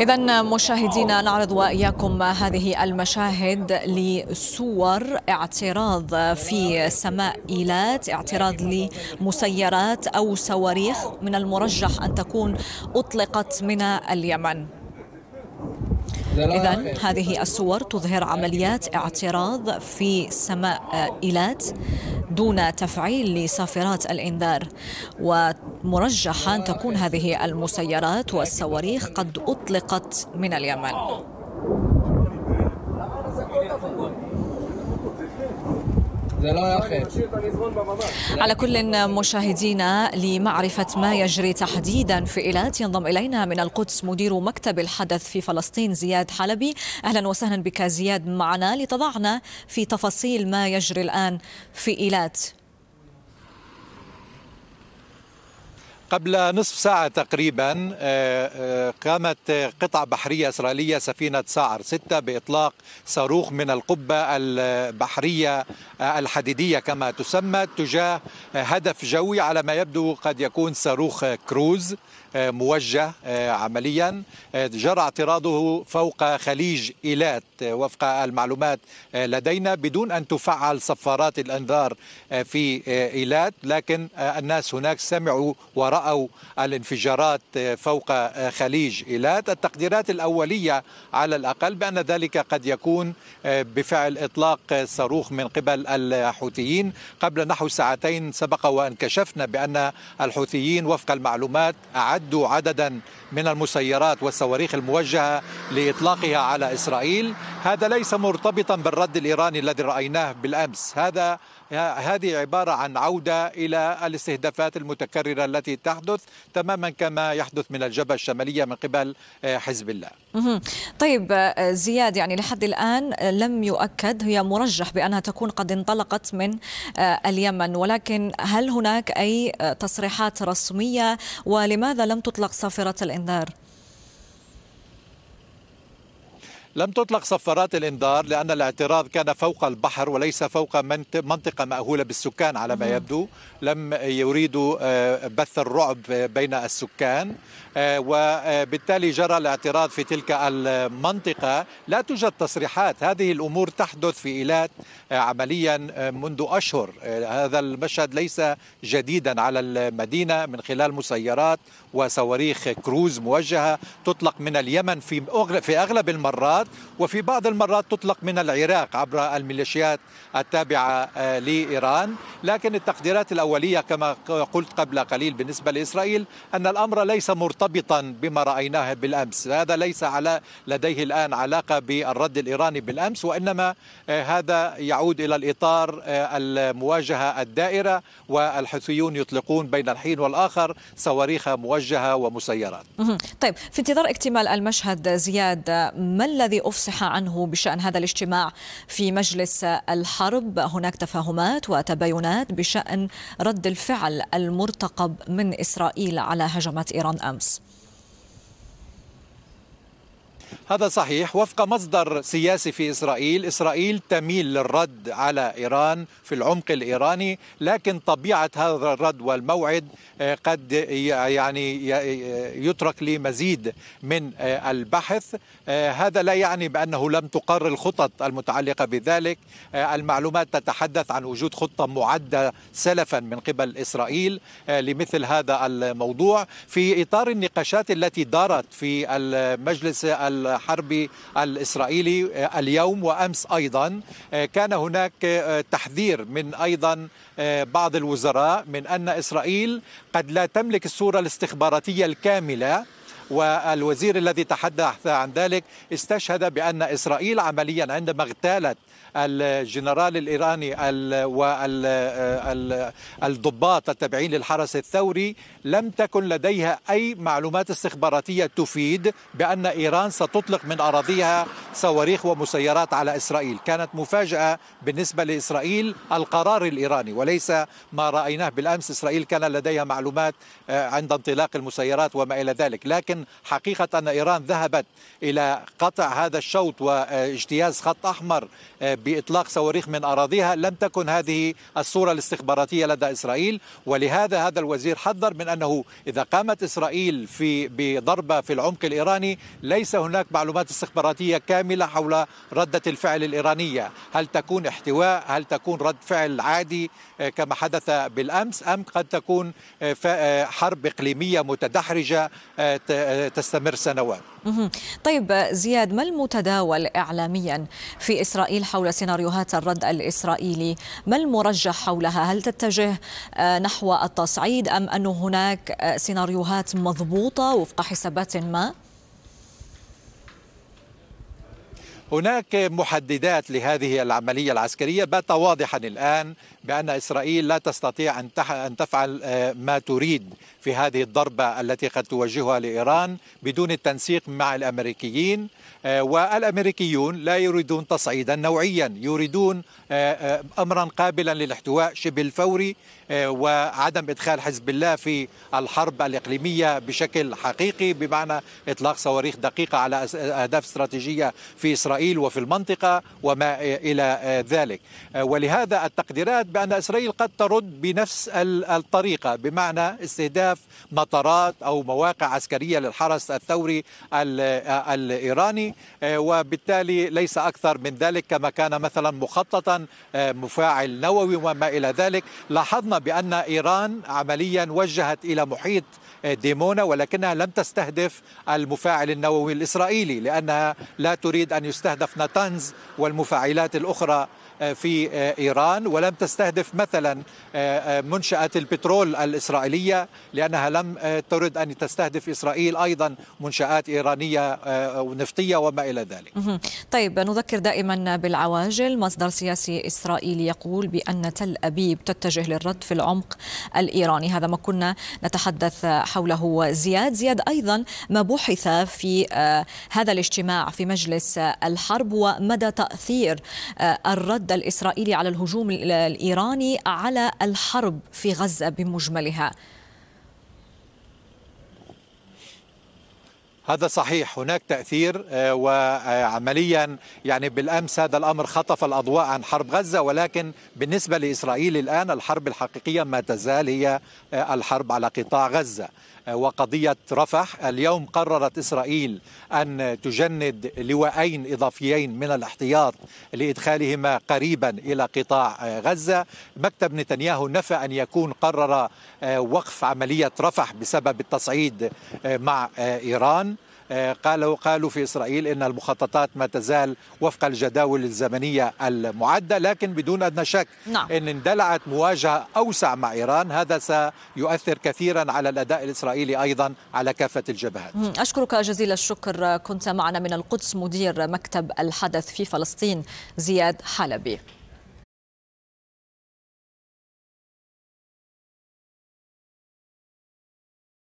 إذا مشاهدينا نعرض وإياكم هذه المشاهد لصور اعتراض في سماء إيلات اعتراض لمسيرات أو صواريخ من المرجح أن تكون أطلقت من اليمن إذا هذه الصور تظهر عمليات اعتراض في سماء إيلات دون تفعيل لصافرات الإنذار وت مرجح أن تكون هذه المسيرات والصواريخ قد أطلقت من اليمن على كل مشاهدينا لمعرفة ما يجري تحديدا في إيلات ينضم إلينا من القدس مدير مكتب الحدث في فلسطين زياد حلبي أهلا وسهلا بك زياد معنا لتضعنا في تفاصيل ما يجري الآن في إيلات قبل نصف ساعة تقريبا آه، آه، قامت قطع بحرية إسرائيلية سفينة سعر ستة بإطلاق صاروخ من القبة البحرية الحديدية كما تسمى تجاه هدف جوي على ما يبدو قد يكون صاروخ كروز آه، موجه آه، عمليا آه، جرى اعتراضه فوق خليج إيلات وفق المعلومات لدينا بدون أن تفعل صفارات الأنذار في إيلات لكن الناس هناك سمعوا ورأوا الانفجارات فوق خليج إيلات التقديرات الأولية على الأقل بأن ذلك قد يكون بفعل إطلاق صاروخ من قبل الحوثيين قبل نحو ساعتين سبق وأن كشفنا بأن الحوثيين وفق المعلومات أعد يعد عددا من المسيرات والصواريخ الموجهه لاطلاقها على اسرائيل هذا ليس مرتبطا بالرد الايراني الذي رايناه بالامس هذا هذه عباره عن عوده الى الاستهدافات المتكرره التي تحدث تماما كما يحدث من الجبهه الشماليه من قبل آه، حزب الله. طيب آه، زياد يعني لحد الان آه، لم يؤكد هي مرجح بانها تكون قد انطلقت من اليمن ولكن هل هناك اي تصريحات رسميه ولماذا لم تطلق صافره الانذار؟ لم تطلق صفارات الإنذار لأن الاعتراض كان فوق البحر وليس فوق منطقة مأهولة بالسكان على ما يبدو لم يريدوا آه، بث الرعب بين السكان آه، وبالتالي جرى الاعتراض في تلك المنطقة لا توجد تصريحات هذه الأمور تحدث في إيلات آه، عمليا منذ أشهر هذا المشهد ليس جديدا على المدينة من خلال مسيرات وصواريخ كروز موجهة تطلق من اليمن في أغلب المرات الإمارات وفي بعض المرات تطلق من العراق عبر الميليشيات التابعة آه، لإيران لكن التقديرات الأولية كما قلت قبل قليل بالنسبة لإسرائيل أن الأمر ليس مرتبطا بما رأيناه بالأمس هذا ليس على لديه الآن علاقة بالرد الإيراني بالأمس وإنما آه، هذا يعود إلى الإطار آه، المواجهة الدائرة والحوثيون يطلقون بين الحين والآخر صواريخ موجهة ومسيرات طيب في انتظار اكتمال المشهد زياد ما الذي الذي أفصح عنه بشأن هذا الاجتماع في مجلس الحرب هناك تفاهمات وتباينات بشأن رد الفعل المرتقب من إسرائيل على هجمات إيران أمس هذا صحيح وفق مصدر سياسي في إسرائيل إسرائيل تميل للرد على إيران في العمق الإيراني لكن طبيعة هذا الرد والموعد آه، قد يعني آه، يترك لمزيد من آه، البحث هذا لا يعني بأنه لم تقر الخطط المتعلقة بذلك المعلومات تتحدث عن وجود خطة معدة سلفا من قبل إسرائيل لمثل هذا الموضوع في إطار النقاشات التي دارت في المجلس ال الحرب الإسرائيلي آه، اليوم وأمس أيضا آه، كان هناك آه، تحذير من أيضا بعض الوزراء من أن إسرائيل قد لا تملك الصورة الاستخباراتية الكاملة والوزير الذي تحدث عن ذلك استشهد بأن إسرائيل عمليا عندما اغتالت الجنرال الإيراني والضباط التابعين للحرس الثوري لم تكن لديها أي معلومات استخباراتية تفيد بأن إيران ستطلق من أراضيها صواريخ ومسيرات على إسرائيل كانت مفاجأة بالنسبة لإسرائيل القرار الإيراني وليس ما رأيناه بالأمس إسرائيل كان لديها معلومات آه، عند انطلاق المسيرات وما إلى ذلك لكن حقيقة أن إيران ذهبت إلى قطع هذا الشوط واجتياز خط أحمر آه، باطلاق صواريخ من اراضيها لم تكن هذه الصوره الاستخباراتيه لدى اسرائيل ولهذا هذا الوزير حذر من انه اذا قامت اسرائيل في بضربه في العمق الايراني ليس هناك معلومات استخباراتيه كامله حول رده الفعل الايرانيه، هل تكون احتواء؟ هل تكون رد فعل عادي آه، كما حدث بالامس ام قد تكون آه، آه، حرب اقليميه متدحرجه تستمر سنوات؟ طيب زياد ما المتداول إعلاميا في إسرائيل حول سيناريوهات الرد الإسرائيلي ما المرجح حولها هل تتجه آه، نحو التصعيد أم أن هناك آه، سيناريوهات مضبوطة وفق حسابات ما؟ هناك محددات لهذه العملية العسكرية بات واضحا الآن بأن إسرائيل لا تستطيع أن تفعل آه، ما تريد في هذه الضربة التي قد توجهها لإيران بدون التنسيق مع الأمريكيين آه، والأمريكيون لا يريدون تصعيدا نوعيا يريدون آه، أمرا قابلا للاحتواء شبه الفوري وعدم إدخال حزب الله في الحرب الإقليمية بشكل حقيقي بمعنى إطلاق صواريخ دقيقة على أهداف استراتيجية في إسرائيل إسرائيل وفي المنطقة وما إلى آه، ذلك آه، ولهذا التقديرات بأن إسرائيل قد ترد بنفس الطريقة بمعنى استهداف مطارات أو مواقع عسكرية للحرس الثوري آه، الإيراني وبالتالي ليس أكثر من ذلك كما كان مثلا مخططا مفاعل نووي وما إلى ذلك لاحظنا بأن إيران عمليا وجهت إلى محيط ديمونا ولكنها لم تستهدف المفاعل النووي الإسرائيلي لأنها لا تريد أن يستهدف استهدفنا ناتانز والمفاعلات الأخرى آه، في آه، إيران ولم تستهدف مثلا آه، منشأة البترول الإسرائيلية لأنها لم ترد أن تستهدف إسرائيل أيضا منشآت إيرانية ونفطيه وما إلى ذلك طيب نذكر دائما بالعواجل مصدر سياسي إسرائيلي يقول بأن تل أبيب تتجه للرد في العمق الإيراني هذا ما كنا نتحدث حوله زياد زياد أيضا ما بحث في هذا الاجتماع في مجلس الحرب ومدى تأثير الرد الرد الإسرائيلي على الهجوم الإيراني على الحرب في غزة بمجملها هذا صحيح هناك تأثير آه، وعمليا يعني بالأمس هذا الأمر خطف الأضواء عن حرب غزة ولكن بالنسبة لإسرائيل الآن الحرب الحقيقية ما تزال هي آه، الحرب على قطاع غزة آه، وقضية رفح اليوم قررت إسرائيل أن تجند لواءين إضافيين من الاحتياط لإدخالهما قريبا إلى قطاع غزة مكتب نتنياهو نفى أن يكون قرر وقف عملية رفح بسبب التصعيد مع إيران آه، قالوا قالوا في إسرائيل إن المخططات ما تزال وفق الجداول الزمنية المعدة لكن بدون أدنى شك نعم. إن اندلعت مواجهة أوسع مع إيران هذا سيؤثر كثيرا على الأداء الإسرائيلي أيضا على كافة الجبهات أشكرك جزيل الشكر كنت معنا من القدس مدير مكتب الحدث في فلسطين زياد حلبي